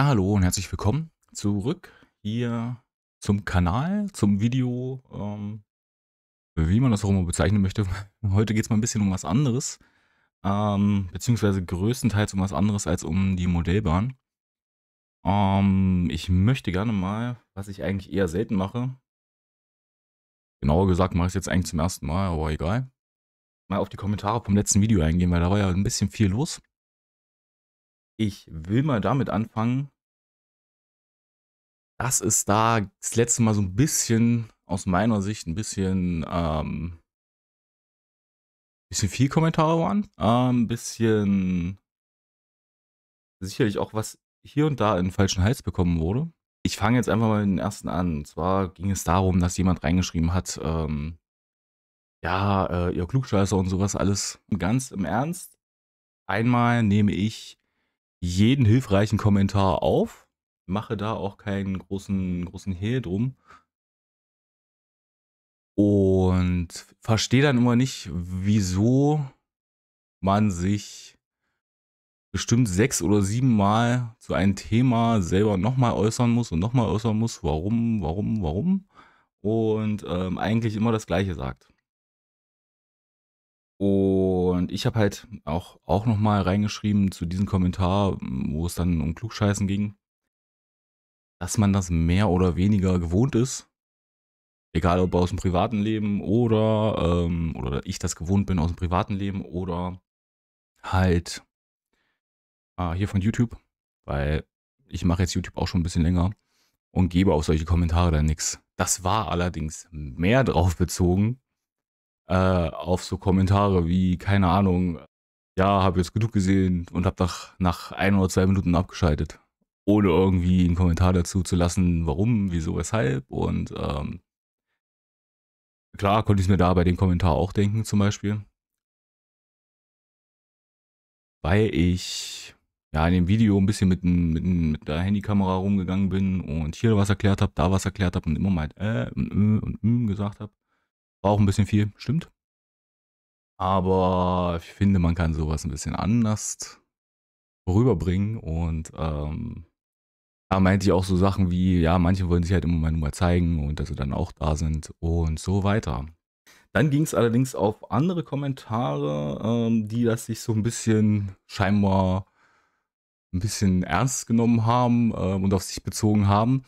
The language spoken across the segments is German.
Ja, hallo und herzlich willkommen zurück hier zum Kanal, zum Video, ähm, wie man das auch immer bezeichnen möchte. Heute geht es mal ein bisschen um was anderes, ähm, beziehungsweise größtenteils um was anderes als um die Modellbahn. Ähm, ich möchte gerne mal, was ich eigentlich eher selten mache, genauer gesagt mache ich es jetzt eigentlich zum ersten Mal, aber egal, mal auf die Kommentare vom letzten Video eingehen, weil da war ja ein bisschen viel los. Ich will mal damit anfangen, dass es da das letzte Mal so ein bisschen, aus meiner Sicht, ein bisschen, ähm, bisschen viel Kommentare waren. Ein ähm, bisschen sicherlich auch was hier und da in den falschen Hals bekommen wurde. Ich fange jetzt einfach mal den ersten an. Und zwar ging es darum, dass jemand reingeschrieben hat, ähm, ja, äh, ihr Klugscheißer und sowas alles ganz im Ernst. Einmal nehme ich jeden hilfreichen Kommentar auf, mache da auch keinen großen, großen Hehl drum. Und verstehe dann immer nicht, wieso man sich bestimmt sechs oder sieben Mal zu einem Thema selber nochmal äußern muss und nochmal äußern muss, warum, warum, warum. Und ähm, eigentlich immer das Gleiche sagt. Und und ich habe halt auch, auch nochmal reingeschrieben zu diesem Kommentar, wo es dann um Klugscheißen ging, dass man das mehr oder weniger gewohnt ist. Egal ob aus dem privaten Leben oder, ähm, oder ich das gewohnt bin aus dem privaten Leben oder halt äh, hier von YouTube, weil ich mache jetzt YouTube auch schon ein bisschen länger und gebe auf solche Kommentare dann nichts. Das war allerdings mehr drauf bezogen, äh, auf so Kommentare wie, keine Ahnung, ja, habe jetzt genug gesehen und habe nach, nach ein oder zwei Minuten abgeschaltet. Ohne irgendwie einen Kommentar dazu zu lassen, warum, wieso, weshalb. Und ähm, klar konnte ich mir da bei dem Kommentar auch denken, zum Beispiel. Weil ich ja in dem Video ein bisschen mit, mit, mit der Handykamera rumgegangen bin und hier was erklärt habe, da was erklärt habe und immer mal äh und, äh, und, und, äh, und gesagt habe. War auch ein bisschen viel, stimmt. Aber ich finde, man kann sowas ein bisschen anders rüberbringen. Und ähm, da meinte ich auch so Sachen wie, ja, manche wollen sich halt im Moment nur mal zeigen und dass sie dann auch da sind und so weiter. Dann ging es allerdings auf andere Kommentare, ähm, die das sich so ein bisschen scheinbar ein bisschen ernst genommen haben äh, und auf sich bezogen haben.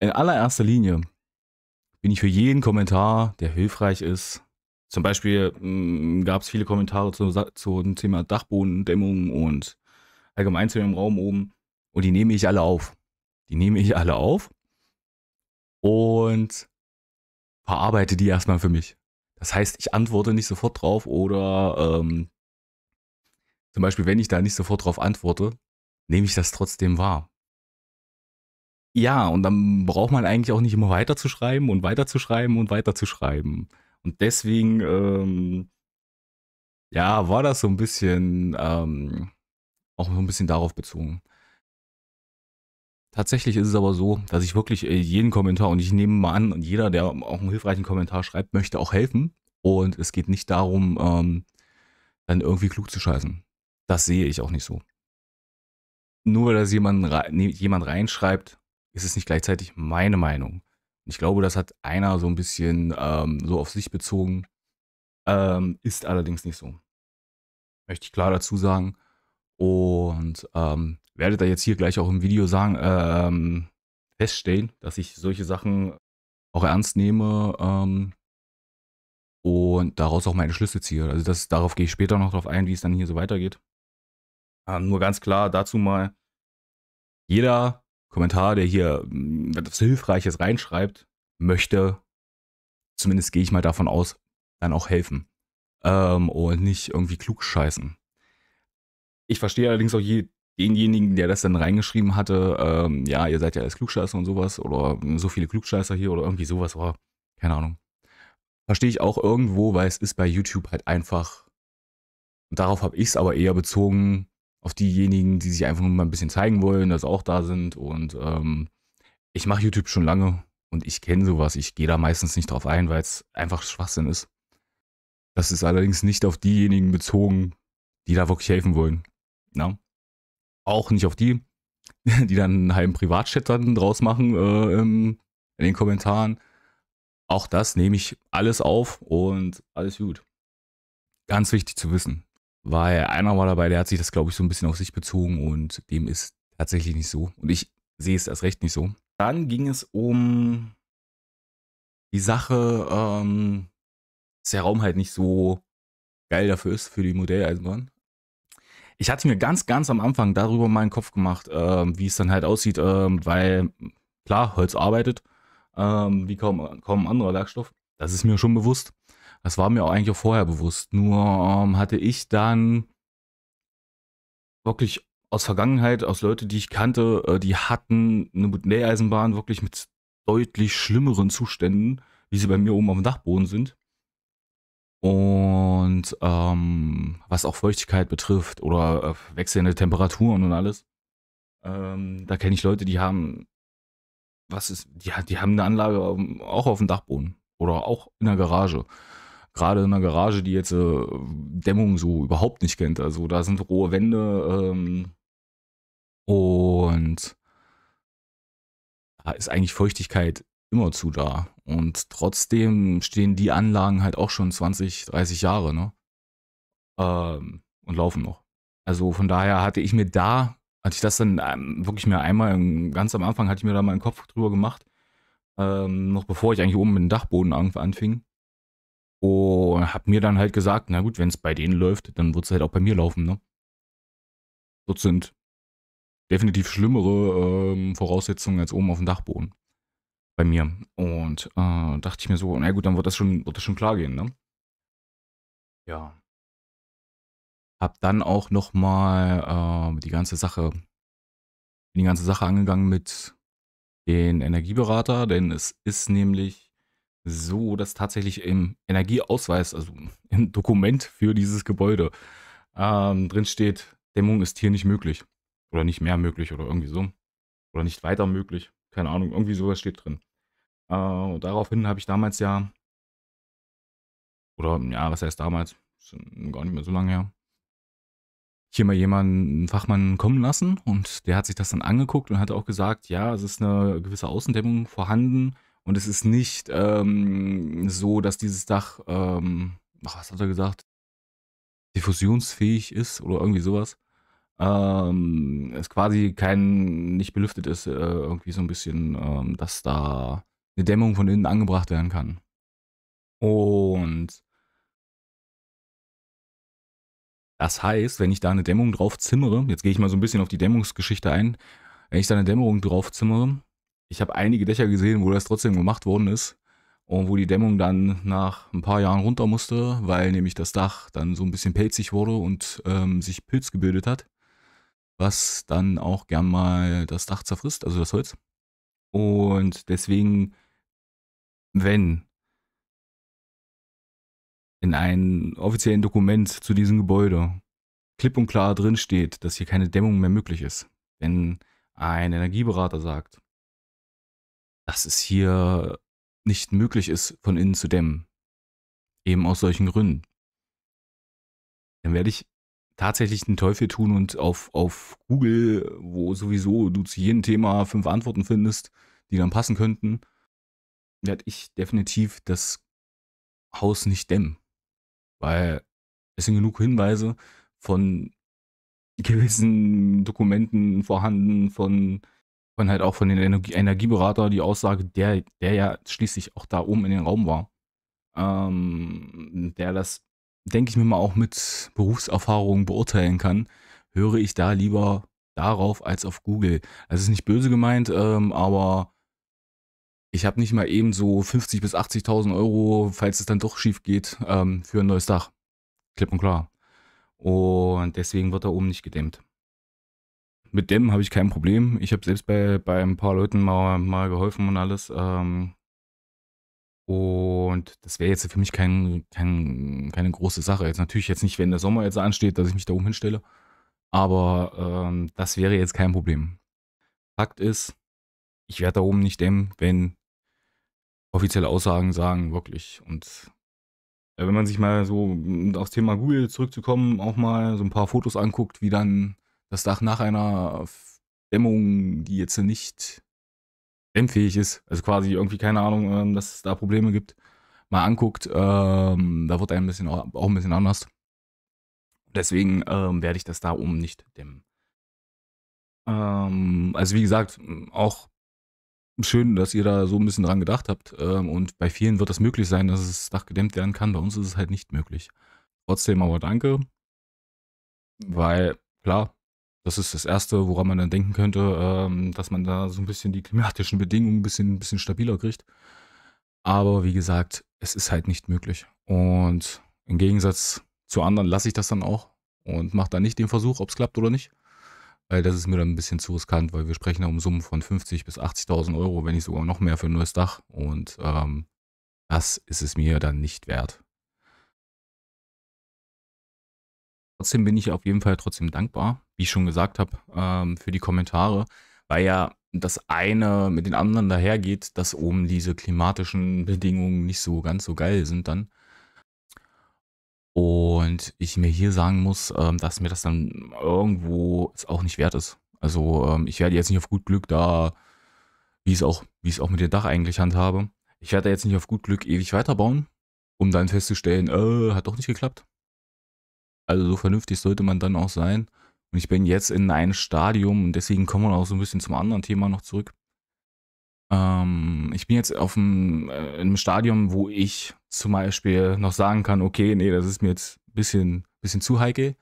In allererster Linie bin ich für jeden Kommentar, der hilfreich ist. Zum Beispiel mm, gab es viele Kommentare zu, zu dem Thema Dachbodendämmung und allgemein zu dem Raum oben. Und die nehme ich alle auf. Die nehme ich alle auf und verarbeite die erstmal für mich. Das heißt, ich antworte nicht sofort drauf oder ähm, zum Beispiel, wenn ich da nicht sofort drauf antworte, nehme ich das trotzdem wahr. Ja, und dann braucht man eigentlich auch nicht immer weiterzuschreiben und weiterzuschreiben und weiterzuschreiben. Und deswegen, ähm, ja, war das so ein bisschen, ähm, auch so ein bisschen darauf bezogen. Tatsächlich ist es aber so, dass ich wirklich äh, jeden Kommentar und ich nehme mal an, jeder, der auch einen hilfreichen Kommentar schreibt, möchte auch helfen. Und es geht nicht darum, ähm, dann irgendwie klug zu scheißen. Das sehe ich auch nicht so. Nur weil das jemand, ne-, jemand reinschreibt, ist es nicht gleichzeitig meine Meinung? Ich glaube, das hat einer so ein bisschen ähm, so auf sich bezogen. Ähm, ist allerdings nicht so. Möchte ich klar dazu sagen. Und ähm, werdet ihr jetzt hier gleich auch im Video sagen, ähm, feststellen, dass ich solche Sachen auch ernst nehme ähm, und daraus auch meine Schlüsse ziehe. Also das, darauf gehe ich später noch drauf ein, wie es dann hier so weitergeht. Ähm, nur ganz klar dazu mal, jeder Kommentar, der hier mm, etwas Hilfreiches reinschreibt, möchte, zumindest gehe ich mal davon aus, dann auch helfen. Ähm, und nicht irgendwie klug scheißen. Ich verstehe allerdings auch je, denjenigen, der das dann reingeschrieben hatte, ähm, ja, ihr seid ja alles Klugscheißer und sowas oder mm, so viele Klugscheißer hier oder irgendwie sowas, oder keine Ahnung. Verstehe ich auch irgendwo, weil es ist bei YouTube halt einfach, und darauf habe ich es aber eher bezogen, auf diejenigen, die sich einfach nur mal ein bisschen zeigen wollen, dass auch da sind. Und ähm, ich mache YouTube schon lange und ich kenne sowas. Ich gehe da meistens nicht drauf ein, weil es einfach Schwachsinn ist. Das ist allerdings nicht auf diejenigen bezogen, die da wirklich helfen wollen. Na? Ne? Auch nicht auf die, die dann einen halben Privatchat dann draus machen äh, im, in den Kommentaren. Auch das nehme ich alles auf und alles gut. Ganz wichtig zu wissen war ja einer mal dabei, der hat sich das, glaube ich, so ein bisschen auf sich bezogen und dem ist tatsächlich nicht so. Und ich sehe es erst recht nicht so. Dann ging es um die Sache, ähm, dass der Raum halt nicht so geil dafür ist, für die Modelleisenbahn. Ich hatte mir ganz, ganz am Anfang darüber meinen Kopf gemacht, ähm, wie es dann halt aussieht, ähm, weil klar, Holz arbeitet, ähm, wie kaum, kaum anderer Werkstoff. Das ist mir schon bewusst. Das war mir auch eigentlich auch vorher bewusst. Nur ähm, hatte ich dann wirklich aus Vergangenheit, aus Leuten, die ich kannte, äh, die hatten eine Näheisenbahn wirklich mit deutlich schlimmeren Zuständen, wie sie bei mir oben auf dem Dachboden sind. Und ähm, was auch Feuchtigkeit betrifft oder äh, wechselnde Temperaturen und alles. Ähm, da kenne ich Leute, die haben, was ist, die, die haben eine Anlage auch auf dem Dachboden oder auch in der Garage gerade in einer Garage, die jetzt äh, Dämmung so überhaupt nicht kennt. Also da sind rohe Wände ähm, und da ist eigentlich Feuchtigkeit immer zu da. Und trotzdem stehen die Anlagen halt auch schon 20, 30 Jahre, ne? Ähm, und laufen noch. Also von daher hatte ich mir da, hatte ich das dann ähm, wirklich mir einmal, ganz am Anfang hatte ich mir da mal einen Kopf drüber gemacht, ähm, noch bevor ich eigentlich oben mit dem Dachboden anfing. Und hab mir dann halt gesagt, na gut, wenn es bei denen läuft, dann wird es halt auch bei mir laufen, ne? Dort sind definitiv schlimmere ähm, Voraussetzungen als oben auf dem Dachboden. Bei mir. Und äh, dachte ich mir so, na gut, dann wird das schon, wird das schon klar gehen, ne? Ja. Hab dann auch nochmal äh, die ganze Sache, die ganze Sache angegangen mit den Energieberater, denn es ist nämlich so, dass tatsächlich im Energieausweis, also im Dokument für dieses Gebäude, ähm, drin steht, Dämmung ist hier nicht möglich. Oder nicht mehr möglich oder irgendwie so. Oder nicht weiter möglich. Keine Ahnung, irgendwie sowas steht drin. Äh, und daraufhin habe ich damals ja, oder ja, was heißt damals? Gar nicht mehr so lange her. Hier mal jemanden, einen Fachmann kommen lassen und der hat sich das dann angeguckt und hat auch gesagt, ja, es ist eine gewisse Außendämmung vorhanden und es ist nicht ähm, so, dass dieses Dach, ähm, ach, was hat er gesagt, diffusionsfähig ist oder irgendwie sowas. Ähm, es quasi kein, nicht belüftet ist, äh, irgendwie so ein bisschen, ähm, dass da eine Dämmung von innen angebracht werden kann. Und das heißt, wenn ich da eine Dämmung drauf zimmere, jetzt gehe ich mal so ein bisschen auf die Dämmungsgeschichte ein, wenn ich da eine Dämmung drauf zimmere, ich habe einige Dächer gesehen, wo das trotzdem gemacht worden ist und wo die Dämmung dann nach ein paar Jahren runter musste, weil nämlich das Dach dann so ein bisschen pelzig wurde und ähm, sich Pilz gebildet hat, was dann auch gern mal das Dach zerfrisst, also das Holz. Und deswegen, wenn in einem offiziellen Dokument zu diesem Gebäude klipp und klar drin steht, dass hier keine Dämmung mehr möglich ist, wenn ein Energieberater sagt, dass es hier nicht möglich ist, von innen zu dämmen. Eben aus solchen Gründen. Dann werde ich tatsächlich den Teufel tun und auf, auf Google, wo sowieso du zu jedem Thema fünf Antworten findest, die dann passen könnten, werde ich definitiv das Haus nicht dämmen. Weil es sind genug Hinweise von gewissen Dokumenten vorhanden, von man halt auch von den Energie Energieberatern die Aussage, der, der ja schließlich auch da oben in den Raum war, ähm, der das, denke ich mir mal, auch mit Berufserfahrung beurteilen kann, höre ich da lieber darauf als auf Google. Das also ist nicht böse gemeint, ähm, aber ich habe nicht mal eben so 50 bis 80.000 Euro, falls es dann doch schief geht, ähm, für ein neues Dach. Klipp und klar. Und deswegen wird da oben nicht gedämmt mit dem habe ich kein Problem. Ich habe selbst bei, bei ein paar Leuten mal, mal geholfen und alles. Ähm, und das wäre jetzt für mich kein, kein, keine große Sache. Jetzt natürlich jetzt nicht, wenn der Sommer jetzt ansteht, dass ich mich da oben hinstelle. Aber ähm, das wäre jetzt kein Problem. Fakt ist, ich werde da oben nicht dämmen, wenn offizielle Aussagen sagen, wirklich. Und äh, wenn man sich mal so aufs Thema Google zurückzukommen, auch mal so ein paar Fotos anguckt, wie dann das Dach nach einer Dämmung, die jetzt nicht dämmfähig ist, also quasi irgendwie keine Ahnung, ähm, dass es da Probleme gibt, mal anguckt, ähm, da wird ein bisschen auch, auch ein bisschen anders. Deswegen ähm, werde ich das da oben nicht dämmen. Ähm, also wie gesagt, auch schön, dass ihr da so ein bisschen dran gedacht habt. Ähm, und bei vielen wird das möglich sein, dass das Dach gedämmt werden kann. Bei uns ist es halt nicht möglich. Trotzdem aber danke, weil klar, das ist das Erste, woran man dann denken könnte, ähm, dass man da so ein bisschen die klimatischen Bedingungen ein bisschen, ein bisschen stabiler kriegt. Aber wie gesagt, es ist halt nicht möglich. Und im Gegensatz zu anderen lasse ich das dann auch und mache dann nicht den Versuch, ob es klappt oder nicht. Weil das ist mir dann ein bisschen zu riskant, weil wir sprechen da um Summen von 50.000 bis 80.000 Euro, wenn nicht sogar noch mehr für ein neues Dach. Und ähm, das ist es mir dann nicht wert. Trotzdem bin ich auf jeden Fall trotzdem dankbar, wie ich schon gesagt habe, ähm, für die Kommentare, weil ja das eine mit den anderen dahergeht, dass oben diese klimatischen Bedingungen nicht so ganz so geil sind dann. Und ich mir hier sagen muss, ähm, dass mir das dann irgendwo auch nicht wert ist. Also ähm, ich werde jetzt nicht auf gut Glück da, wie ich es auch, mit dem Dach eigentlich handhabe. Ich werde jetzt nicht auf gut Glück ewig weiterbauen, um dann festzustellen, äh, hat doch nicht geklappt. Also so vernünftig sollte man dann auch sein. Und ich bin jetzt in einem Stadium und deswegen kommen wir auch so ein bisschen zum anderen Thema noch zurück. Ähm, ich bin jetzt auf einem, äh, einem Stadium, wo ich zum Beispiel noch sagen kann, okay, nee, das ist mir jetzt ein bisschen, bisschen zu heikel.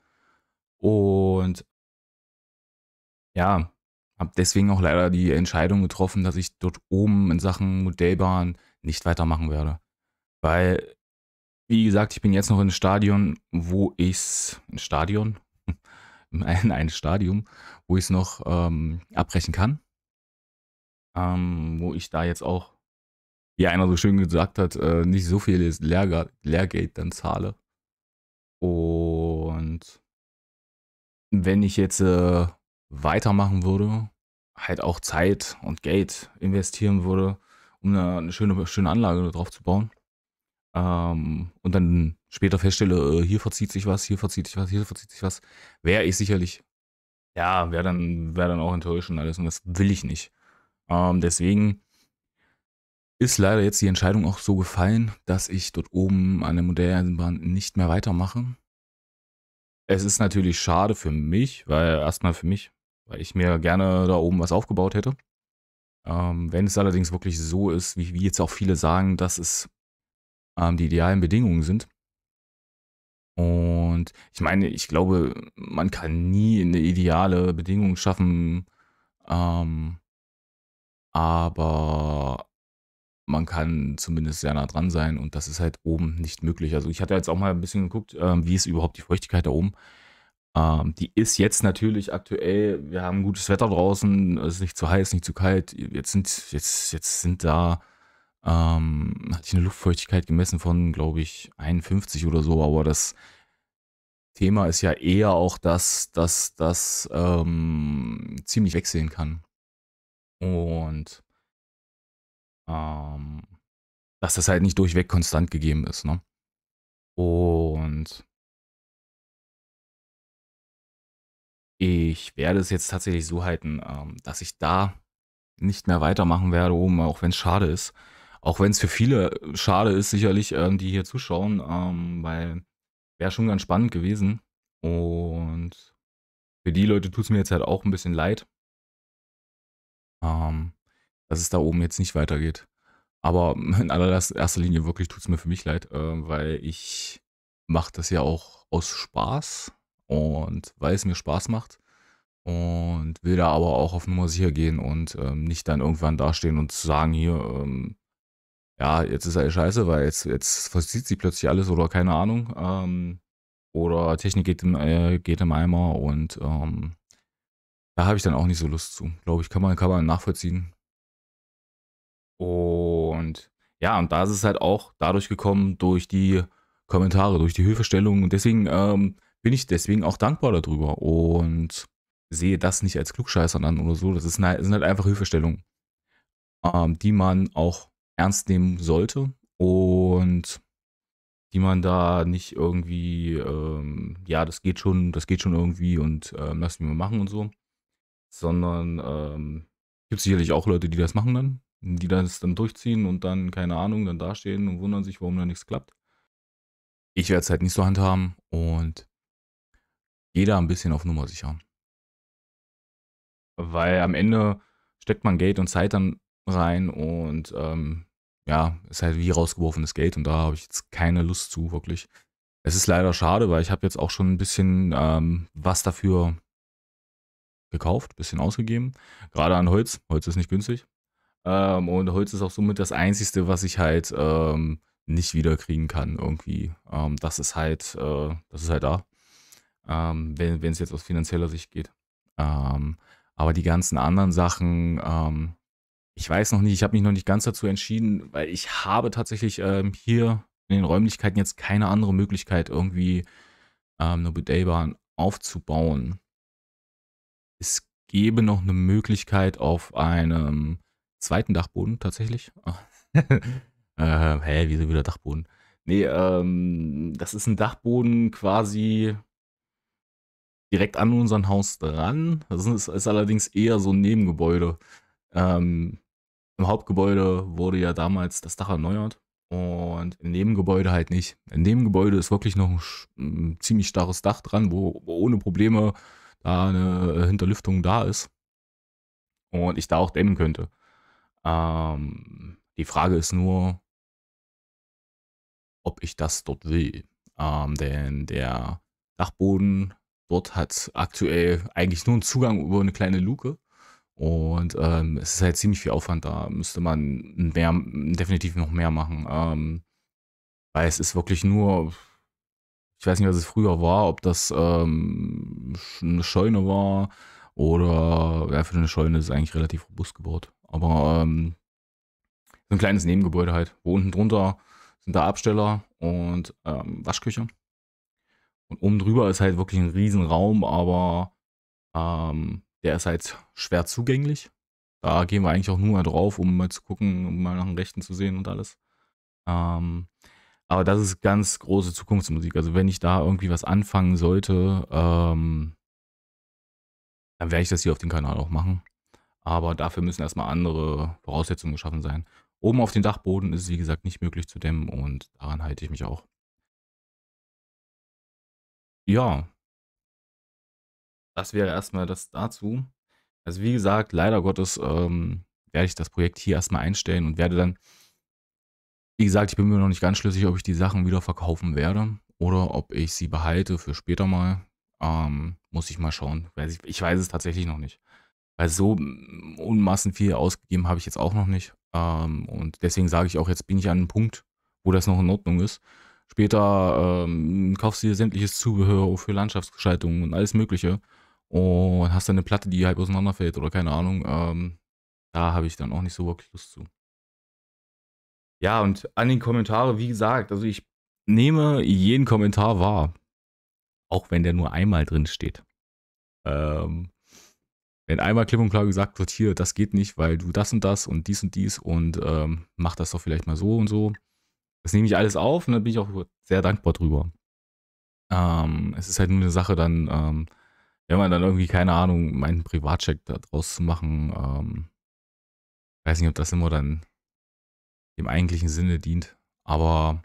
Und ja, habe deswegen auch leider die Entscheidung getroffen, dass ich dort oben in Sachen Modellbahn nicht weitermachen werde. Weil wie gesagt, ich bin jetzt noch in einem Stadion, wo ich es, ein Stadion, in ein Stadium, wo ich es noch ähm, abbrechen kann. Ähm, wo ich da jetzt auch, wie einer so schön gesagt hat, äh, nicht so viel Lehr dann zahle. Und wenn ich jetzt äh, weitermachen würde, halt auch Zeit und Geld investieren würde, um eine, eine schöne, schöne Anlage drauf zu bauen, ähm, und dann später feststelle, äh, hier verzieht sich was, hier verzieht sich was, hier verzieht sich was, wäre ich sicherlich, ja, wäre dann, wär dann auch enttäuschend alles und das will ich nicht. Ähm, deswegen ist leider jetzt die Entscheidung auch so gefallen, dass ich dort oben an der Modelleisenbahn nicht mehr weitermache. Es ist natürlich schade für mich, weil erstmal für mich, weil ich mir gerne da oben was aufgebaut hätte. Ähm, wenn es allerdings wirklich so ist, wie, wie jetzt auch viele sagen, dass es ähm, die idealen Bedingungen sind. Und ich meine, ich glaube, man kann nie eine ideale Bedingung schaffen, ähm, aber man kann zumindest sehr nah dran sein und das ist halt oben nicht möglich. Also ich hatte jetzt auch mal ein bisschen geguckt, ähm, wie ist überhaupt die Feuchtigkeit da oben. Ähm, die ist jetzt natürlich aktuell, wir haben gutes Wetter draußen, es ist nicht zu heiß, nicht zu kalt. Jetzt sind, jetzt, jetzt sind da ähm, hatte ich eine Luftfeuchtigkeit gemessen von, glaube ich, 51 oder so, aber das Thema ist ja eher auch das, dass das ähm, ziemlich wechseln kann. Und ähm, dass das halt nicht durchweg konstant gegeben ist. Ne? Und ich werde es jetzt tatsächlich so halten, ähm, dass ich da nicht mehr weitermachen werde, oben, auch wenn es schade ist. Auch wenn es für viele äh, schade ist, sicherlich, ähm, die hier zuschauen, ähm, weil wäre schon ganz spannend gewesen. Und für die Leute tut es mir jetzt halt auch ein bisschen leid, ähm, dass es da oben jetzt nicht weitergeht. Aber in allererster Linie wirklich tut es mir für mich leid, äh, weil ich mache das ja auch aus Spaß und weil es mir Spaß macht und will da aber auch auf Nummer sicher gehen und ähm, nicht dann irgendwann dastehen und sagen, hier, ähm, ja, jetzt ist er scheiße, weil jetzt, jetzt versieht sie plötzlich alles oder keine Ahnung. Ähm, oder Technik geht im, äh, geht im Eimer und ähm, da habe ich dann auch nicht so Lust zu. Glaube ich, kann man, kann man nachvollziehen. Und ja, und da ist es halt auch dadurch gekommen, durch die Kommentare, durch die Hilfestellungen. Und deswegen ähm, bin ich deswegen auch dankbar darüber und sehe das nicht als Klugscheißern an oder so. Das, ist, das sind halt einfach Hilfestellungen, ähm, die man auch ernst nehmen sollte und die man da nicht irgendwie, ähm, ja, das geht schon, das geht schon irgendwie und ähm, lass mich mal machen und so. Sondern ähm, gibt es sicherlich auch Leute, die das machen dann, die das dann durchziehen und dann, keine Ahnung, dann dastehen und wundern sich, warum da nichts klappt. Ich werde es halt nicht so handhaben und jeder ein bisschen auf Nummer sicher. Weil am Ende steckt man Geld und Zeit dann rein und ähm, ja, ist halt wie rausgeworfenes Geld und da habe ich jetzt keine Lust zu, wirklich. Es ist leider schade, weil ich habe jetzt auch schon ein bisschen ähm, was dafür gekauft, ein bisschen ausgegeben. Gerade an Holz. Holz ist nicht günstig. Ähm, und Holz ist auch somit das Einzige, was ich halt ähm, nicht kriegen kann irgendwie. Ähm, das ist halt, äh, das ist halt da. Ähm, wenn es jetzt aus finanzieller Sicht geht. Ähm, aber die ganzen anderen Sachen, ich weiß noch nicht, ich habe mich noch nicht ganz dazu entschieden, weil ich habe tatsächlich ähm, hier in den Räumlichkeiten jetzt keine andere Möglichkeit, irgendwie ähm, eine boudet aufzubauen. Es gäbe noch eine Möglichkeit auf einem zweiten Dachboden tatsächlich. äh, hä, wieso wieder Dachboden? Nee, ähm, das ist ein Dachboden quasi direkt an unserem Haus dran. Das ist, ist allerdings eher so ein Nebengebäude. Ähm, Im Hauptgebäude wurde ja damals das Dach erneuert und im Nebengebäude halt nicht. In dem Gebäude ist wirklich noch ein, ein ziemlich starres Dach dran, wo, wo ohne Probleme da eine Hinterlüftung da ist und ich da auch dämmen könnte. Ähm, die Frage ist nur, ob ich das dort will. Ähm, denn der Dachboden dort hat aktuell eigentlich nur einen Zugang über eine kleine Luke. Und ähm, es ist halt ziemlich viel Aufwand da. Müsste man mehr, definitiv noch mehr machen. Ähm, weil es ist wirklich nur, ich weiß nicht, was es früher war, ob das ähm, eine Scheune war oder ja, für eine Scheune ist es eigentlich relativ robust gebaut. Aber ähm, so ein kleines Nebengebäude halt, wo unten drunter sind da Absteller und ähm, Waschküche. Und oben drüber ist halt wirklich ein Riesenraum, aber ähm, der ist halt schwer zugänglich. Da gehen wir eigentlich auch nur mal drauf, um mal zu gucken, um mal nach dem Rechten zu sehen und alles. Ähm, aber das ist ganz große Zukunftsmusik. Also wenn ich da irgendwie was anfangen sollte, ähm, dann werde ich das hier auf dem Kanal auch machen. Aber dafür müssen erstmal andere Voraussetzungen geschaffen sein. Oben auf dem Dachboden ist es, wie gesagt, nicht möglich zu dämmen und daran halte ich mich auch. Ja, das wäre erstmal das dazu. Also wie gesagt, leider Gottes ähm, werde ich das Projekt hier erstmal einstellen und werde dann, wie gesagt, ich bin mir noch nicht ganz schlüssig, ob ich die Sachen wieder verkaufen werde oder ob ich sie behalte für später mal. Ähm, muss ich mal schauen. ich, weiß es tatsächlich noch nicht. Weil so mm, unmassen viel ausgegeben habe ich jetzt auch noch nicht. Ähm, und deswegen sage ich auch, jetzt bin ich an einem Punkt, wo das noch in Ordnung ist. Später ähm, kaufst du dir sämtliches Zubehör für Landschaftsgestaltung und alles Mögliche und hast dann eine Platte, die halb auseinanderfällt oder keine Ahnung. Ähm, da habe ich dann auch nicht so wirklich Lust zu. Ja, und an den Kommentaren, wie gesagt, also ich nehme jeden Kommentar wahr. Auch wenn der nur einmal drin steht. Ähm, wenn einmal klipp und klar gesagt wird, hier, das geht nicht, weil du das und das und dies und dies und ähm, mach das doch vielleicht mal so und so. Das nehme ich alles auf und da bin ich auch sehr dankbar drüber. Ähm, es ist halt nur eine Sache, dann ähm, wenn man dann irgendwie, keine Ahnung, meinen Privatcheck da draus zu machen, ähm, weiß nicht, ob das immer dann dem eigentlichen Sinne dient, aber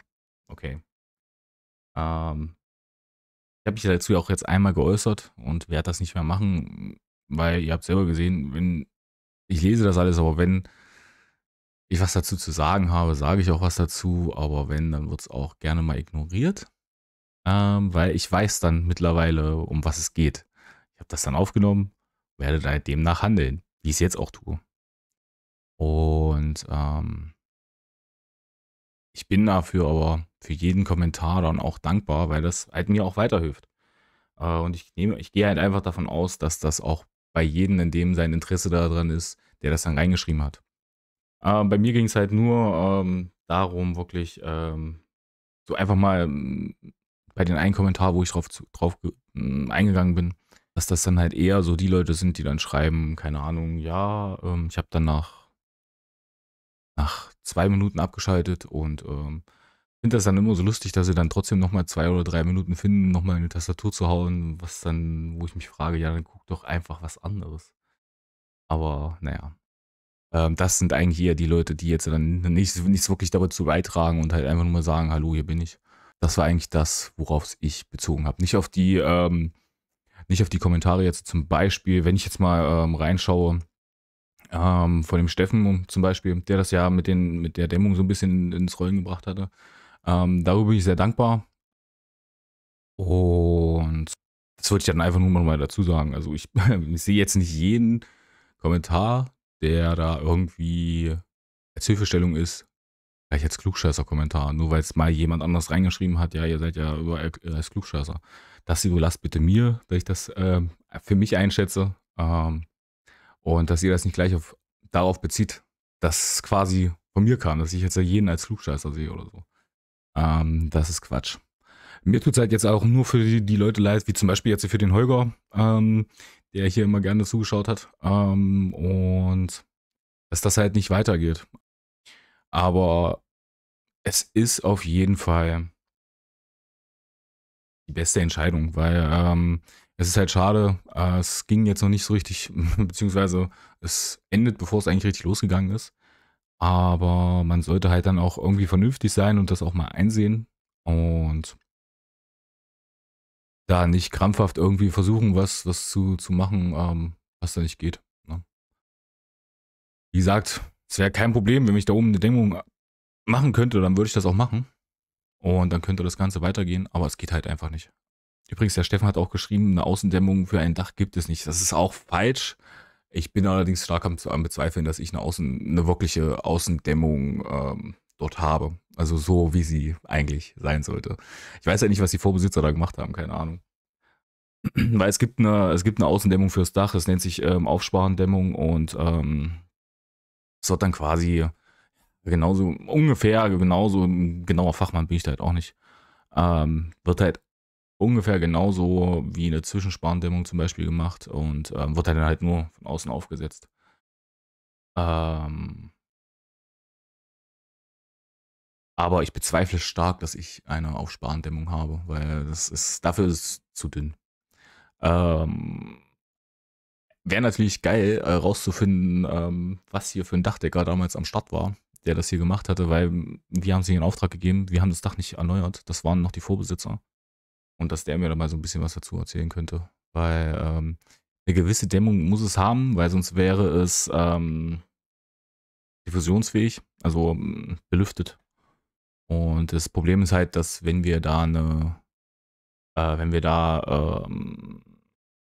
okay. Ähm, ich habe mich dazu auch jetzt einmal geäußert und werde das nicht mehr machen, weil ihr habt selber gesehen, wenn ich lese das alles, aber wenn ich was dazu zu sagen habe, sage ich auch was dazu, aber wenn, dann wird es auch gerne mal ignoriert, ähm, weil ich weiß dann mittlerweile, um was es geht. Ich habe das dann aufgenommen, werde da demnach handeln, wie ich es jetzt auch tue. Und ähm, ich bin dafür aber für jeden Kommentar dann auch dankbar, weil das halt mir auch weiterhilft. Äh, und ich, nehme, ich gehe halt einfach davon aus, dass das auch bei jedem, in dem sein Interesse daran ist, der das dann reingeschrieben hat. Äh, bei mir ging es halt nur ähm, darum, wirklich ähm, so einfach mal mm, bei den einen Kommentar, wo ich drauf, drauf mm, eingegangen bin, dass das dann halt eher so die Leute sind, die dann schreiben, keine Ahnung, ja, ähm, ich habe dann nach, nach zwei Minuten abgeschaltet und ähm, finde das dann immer so lustig, dass sie dann trotzdem nochmal zwei oder drei Minuten finden, nochmal eine Tastatur zu hauen, was dann, wo ich mich frage, ja, dann guck doch einfach was anderes. Aber naja. Ähm, das sind eigentlich eher die Leute, die jetzt dann nichts, nichts wirklich dazu beitragen und halt einfach nur mal sagen, hallo, hier bin ich. Das war eigentlich das, worauf ich bezogen habe. Nicht auf die, ähm, nicht auf die Kommentare jetzt zum Beispiel, wenn ich jetzt mal ähm, reinschaue, ähm, von dem Steffen zum Beispiel, der das ja mit, den, mit der Dämmung so ein bisschen ins Rollen gebracht hatte. Ähm, darüber bin ich sehr dankbar. Und das wollte ich dann einfach nur mal dazu sagen. Also ich, ich sehe jetzt nicht jeden Kommentar, der da irgendwie als Hilfestellung ist, Vielleicht als Klugscheißer-Kommentar. Nur weil es mal jemand anders reingeschrieben hat, ja, ihr seid ja überall äh, als Klugscheißer das überlasst bitte mir, dass ich das äh, für mich einschätze ähm, und dass ihr das nicht gleich auf, darauf bezieht, dass es quasi von mir kam, dass ich jetzt jeden als Flugscheißer sehe oder so. Ähm, das ist Quatsch. Mir tut es halt jetzt auch nur für die, die, Leute leid, wie zum Beispiel jetzt für den Holger, ähm, der hier immer gerne zugeschaut hat. Ähm, und dass das halt nicht weitergeht. Aber es ist auf jeden Fall die beste Entscheidung, weil ähm, es ist halt schade, äh, es ging jetzt noch nicht so richtig, beziehungsweise es endet, bevor es eigentlich richtig losgegangen ist. Aber man sollte halt dann auch irgendwie vernünftig sein und das auch mal einsehen und da nicht krampfhaft irgendwie versuchen, was, was zu, zu machen, ähm, was da nicht geht. Ne? Wie gesagt, es wäre kein Problem, wenn ich da oben eine Dämmung äh, machen könnte, dann würde ich das auch machen. Und dann könnte das Ganze weitergehen, aber es geht halt einfach nicht. Übrigens, der Steffen hat auch geschrieben, eine Außendämmung für ein Dach gibt es nicht. Das ist auch falsch. Ich bin allerdings stark am, Bezweifeln, dass ich eine, Außen, eine wirkliche Außendämmung ähm, dort habe. Also so, wie sie eigentlich sein sollte. Ich weiß ja nicht, was die Vorbesitzer da gemacht haben, keine Ahnung. Weil es gibt eine, es gibt eine Außendämmung fürs Dach, es nennt sich ähm, Aufsparendämmung und ähm, es wird dann quasi genauso ungefähr, genauso, genauer Fachmann bin ich da halt auch nicht, ähm, wird halt ungefähr genauso wie eine Zwischensparndämmung zum Beispiel gemacht und ähm, wird halt dann halt nur von außen aufgesetzt. Ähm, aber ich bezweifle stark, dass ich eine Aufsparendämmung habe, weil das ist, dafür ist es zu dünn. Ähm, Wäre natürlich geil, äh, rauszufinden, ähm, was hier für ein Dachdecker damals am Start war der das hier gemacht hatte, weil wir haben es hier in Auftrag gegeben, wir haben das Dach nicht erneuert, das waren noch die Vorbesitzer. Und dass der mir da mal so ein bisschen was dazu erzählen könnte. Weil ähm, eine gewisse Dämmung muss es haben, weil sonst wäre es ähm, diffusionsfähig, also ähm, belüftet. Und das Problem ist halt, dass wenn wir da eine, äh, wenn wir da ähm,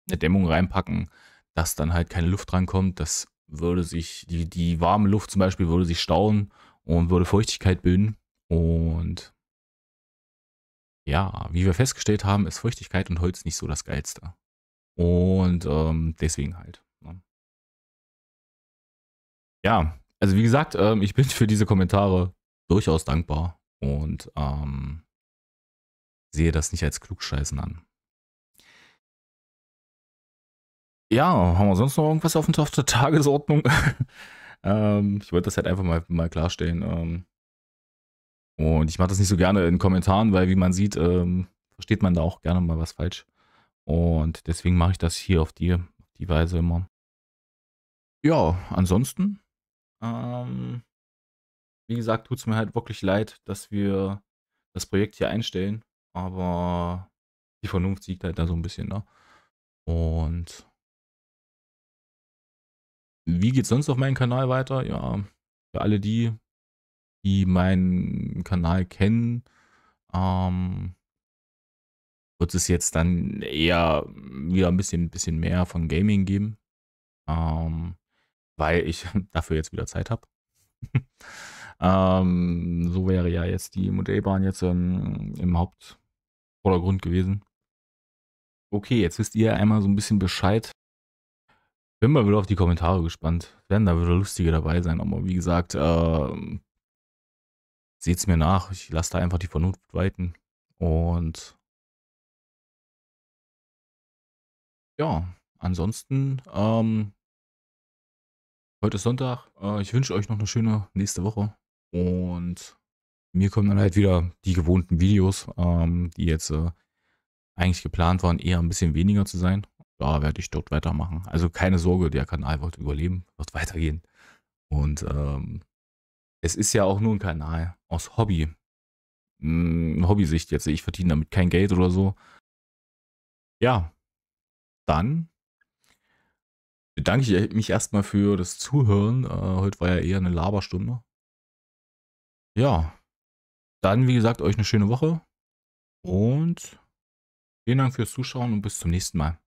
eine Dämmung reinpacken, dass dann halt keine Luft drankommt, dass würde sich, die, die warme Luft zum Beispiel würde sich stauen und würde Feuchtigkeit bilden. Und ja, wie wir festgestellt haben, ist Feuchtigkeit und Holz nicht so das Geilste. Und ähm, deswegen halt. Ne? Ja, also wie gesagt, ähm, ich bin für diese Kommentare durchaus dankbar und ähm, sehe das nicht als Klugscheißen an. Ja, haben wir sonst noch irgendwas auf, auf der Tagesordnung? ähm, ich wollte das halt einfach mal, mal klarstellen. Ähm, und ich mache das nicht so gerne in Kommentaren, weil wie man sieht, ähm, versteht man da auch gerne mal was falsch. Und deswegen mache ich das hier auf die, auf die Weise immer. Ja, ansonsten, ähm, wie gesagt, tut es mir halt wirklich leid, dass wir das Projekt hier einstellen. Aber die Vernunft siegt halt da so ein bisschen, ne? Und wie geht's sonst auf meinem Kanal weiter? Ja, für alle die, die meinen Kanal kennen, ähm, wird es jetzt dann eher wieder ein bisschen, bisschen mehr von Gaming geben, ähm, weil ich dafür jetzt wieder Zeit habe. ähm, so wäre ja jetzt die Modellbahn jetzt ähm, im Hauptvordergrund gewesen. Okay, jetzt wisst ihr einmal so ein bisschen Bescheid, bin mal wieder auf die Kommentare gespannt. Werden da wieder lustige dabei sein. Aber wie gesagt, äh, seht's mir nach. Ich lasse da einfach die Vernunft weiten. Und ja, ansonsten, ähm, heute ist Sonntag. Äh, ich wünsche euch noch eine schöne nächste Woche. Und mir kommen dann halt wieder die gewohnten Videos, ähm, die jetzt äh, eigentlich geplant waren, eher ein bisschen weniger zu sein ja, werde ich dort weitermachen. Also keine Sorge, der Kanal wird überleben, wird weitergehen. Und ähm, es ist ja auch nur ein Kanal aus Hobby. Hm, Hobbysicht jetzt. Ich verdiene damit kein Geld oder so. Ja, dann bedanke ich mich erstmal für das Zuhören. Äh, heute war ja eher eine Laberstunde. Ja, dann wie gesagt euch eine schöne Woche und vielen Dank fürs Zuschauen und bis zum nächsten Mal.